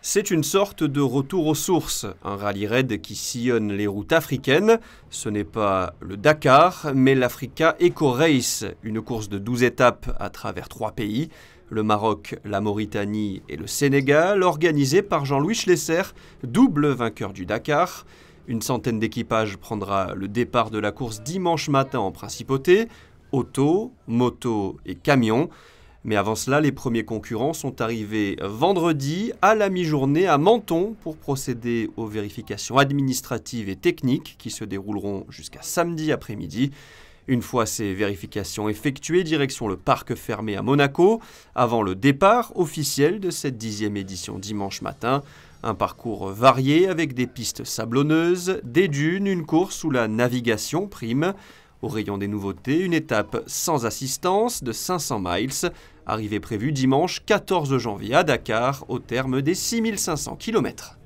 C'est une sorte de retour aux sources, un rallye raid qui sillonne les routes africaines. Ce n'est pas le Dakar, mais l'Africa Eco Race, une course de 12 étapes à travers trois pays, le Maroc, la Mauritanie et le Sénégal, organisée par Jean-Louis Schlesser, double vainqueur du Dakar. Une centaine d'équipages prendra le départ de la course dimanche matin en principauté, auto, moto et camion. Mais avant cela, les premiers concurrents sont arrivés vendredi à la mi-journée à Menton pour procéder aux vérifications administratives et techniques qui se dérouleront jusqu'à samedi après-midi. Une fois ces vérifications effectuées, direction le parc fermé à Monaco, avant le départ officiel de cette dixième édition dimanche matin. Un parcours varié avec des pistes sablonneuses, des dunes, une course où la navigation prime. Au rayon des nouveautés, une étape sans assistance de 500 miles, arrivée prévue dimanche 14 janvier à Dakar au terme des 6500 km.